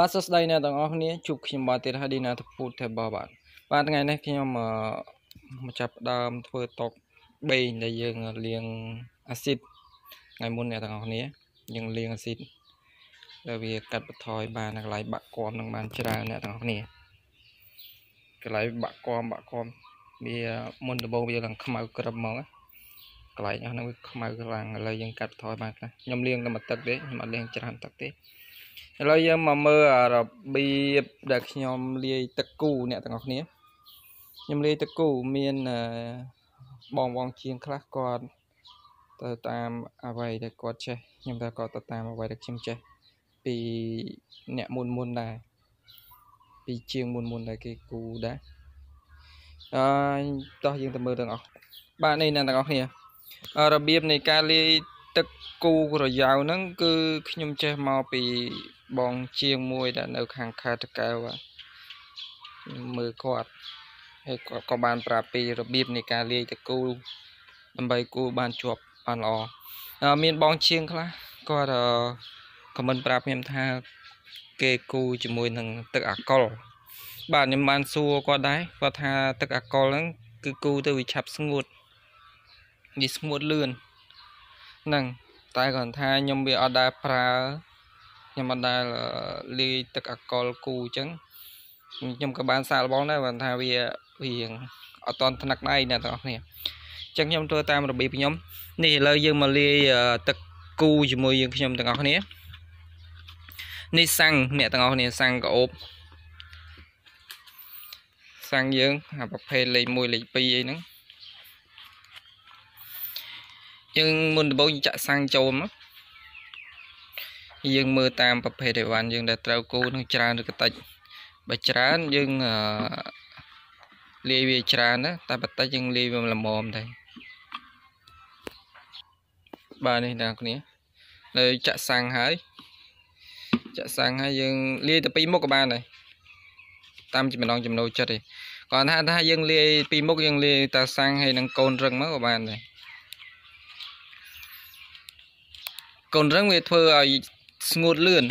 បាទសួស្តីអ្នកទាំងអស់គ្នាជួបខ្ញុំបាទទៀតហើយឌីណាធពូតទេបោះបាទបាទថ្ងៃនេះខ្ញុំមកចាប់ដើមធ្វើតុកបេងដែលយើងលាងអាស៊ីតថ្ងៃមុនអ្នកទាំងអស់គ្នាយើងលាងអាស៊ីតដែលវាកាត់បន្ថយបាននៅកន្លែងបាក់គំនឹងបានច្រើនអ្នកទាំងអស់គ្នាកន្លែងបាក់គំបាក់គំវាមុនដំបូងវាឡើងខ្មៅក្រឹមហ្មងកន្លែងហ្នឹងវាខ្មៅខ្លាំងឥឡូវយើងកាត់បន្ថយបានខ្លះខ្ញុំលាងតែមួយទឹកទេខ្ញុំអត់លាងច្រើនទឹកទេឥឡូវយើងមកមើលរបៀបដែលខ្ញុំលាយទឹកគូអ្នកទាំងអស់គ្នាខ្ញុំលាយទឹកគូមានបងបងជាងខ្លះគាត់ទៅតាមអ្វីដែលគាត់ចេះខ្ញុំថាគាត់ទៅតាមអ្វីដែលខ្ញុំចេះពីអ្នកមុនមុនដែរពីជាងមុនមុនដែរគេគូដែរអឺតោះយើងទៅមើលទាំងអស់បាទនេះអ្នកទាំងអស់គ្នារបៀបនៃការលាយទឹកគូក្រយ៉ាវហ្នឹងគឺខ្ញុំចេះមកពីបងជាងមួយដែលនៅ ខាងខេត្តតកែវបាទមើលគាត់ហើយគាត់ក៏បានប្រាប់ពីរបៀបនៃការលាយទឹកគូដើម្បីគូបានជាប់បានល្អមានបងជាងខ្លះគាត់ខមមិនប្រាប់ខ្ញុំថាគេគូជាមួយនឹង ទឹកអាកុលបាទខ្ញុំបានសួរគាត់ដែរគាត់ថាទឹកអាកុលហ្នឹងគឺគូទៅវាឆាប់ស្ងួតវាស្ងួតលឿនហ្នឹងតែគាត់ថាខ្ញុំវាអត់ដែលប្រើខ្ញុំអត់ដែលលាយទឹកអកលគូអញ្ចឹងខ្ញុំក៏បានសាកល្បងដែរគាត់ថាវាវាអត់តន់ថ្នាក់ដែរអ្នកទាំងអស់គ្នាអញ្ចឹងខ្ញុំធ្វើតាមរបៀបខ្ញុំនេះឥឡូវយើងមកលាយទឹកគូជាមួយយើងខ្ញុំទាំងអស់គ្នានេះសាំងអ្នកទាំងអស់គ្នាសាំងកោបសាំងយើងអាប្រភេទលេខ1លេខ2អីហ្នឹងយើងមុនដំបូងចាក់សាំងចូលមកយើងមើលតាមប្រភេទអីវ៉ាន់យើងដែលត្រូវគូនឹងច្រើនឬក៏តិចបើច្រើនយើងលាយវាច្រើនណាតែបន្តិចយើងលាយវាល្មមដែរបាទនេះអ្នកគ្នាលើចាក់សាំងហើយចាក់សាំងហើយយើងលាយតែពីរមុខក៏បានដែរតាមចំណងចំណូលចិត្តឯងគាត់ថាថាយើងលាយពីរមុខយើងលាយតែសាំងហើយនឹងកូនរឹងមកក៏បានដែរកូនរឹងវាធ្វើឲ្យស្ងួតលឿន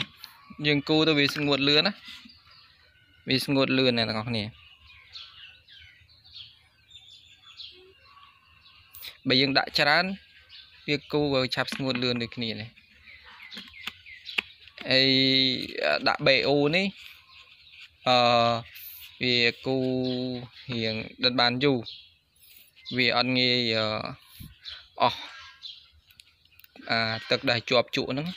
យើងគូទៅវាស្ងួតលឿនណាវាស្ងួតលឿនណាបងប្អូនបើយើងដាក់ច្រើនវាគូវាឆាប់ស្ងួតលឿនដូចគ្នានេះអីដាក់ BO នេះអឺវាគូរៀងដិតបានយូរវាអត់ងាយអស់ទឹកដែលជាប់ជក់ហ្នឹង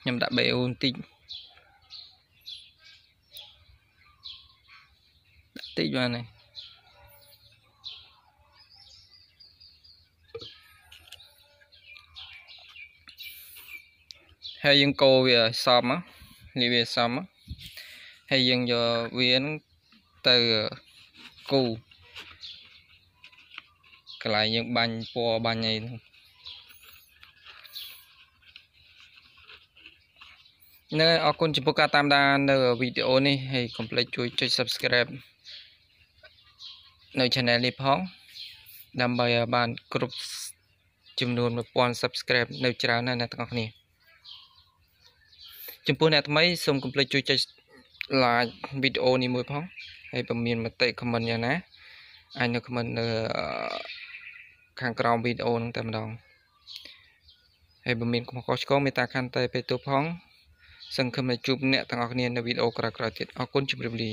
ខ្ញុំដាក់ BO បន្តិចដាក់តិចបានហើយហើយយើងកូរវាឲ្យសមនេះវាសមហើយយើងយកវាហ្នឹងទៅគូកន្លែងយើងបាញ់ពណ៌បាញ់អីហ្នឹងអរគុណចំពោះការតាមដាននៅវីដេអូនេះហើយកុំភ្លេចជួយចុច Subscribe នៅ Channel នេះផងដើម្បីឲ្យបានគ្រប់ចំនួន1000 Subscribe នៅច្រើនណាស់អ្នកទាំងអស់គ្នាចំពោះអ្នកថ្មីសូមកុំភ្លេចជួយចុច like វីដេអូនេះមួយផងហើយបើមានមតិ comment យ៉ាងណាអាចនៅ comment នៅខាងក្រោមវីដេអូហ្នឹងតែម្ដងហើយបើមានកំហុសឆ្គងមេត្តាខន្តីពេលទូផង សង្ឃឹមថាជួបអ្នកទាំងអស់គ្នានៅវីដេអូក្រោយៗទៀតអរគុណជម្រាបលា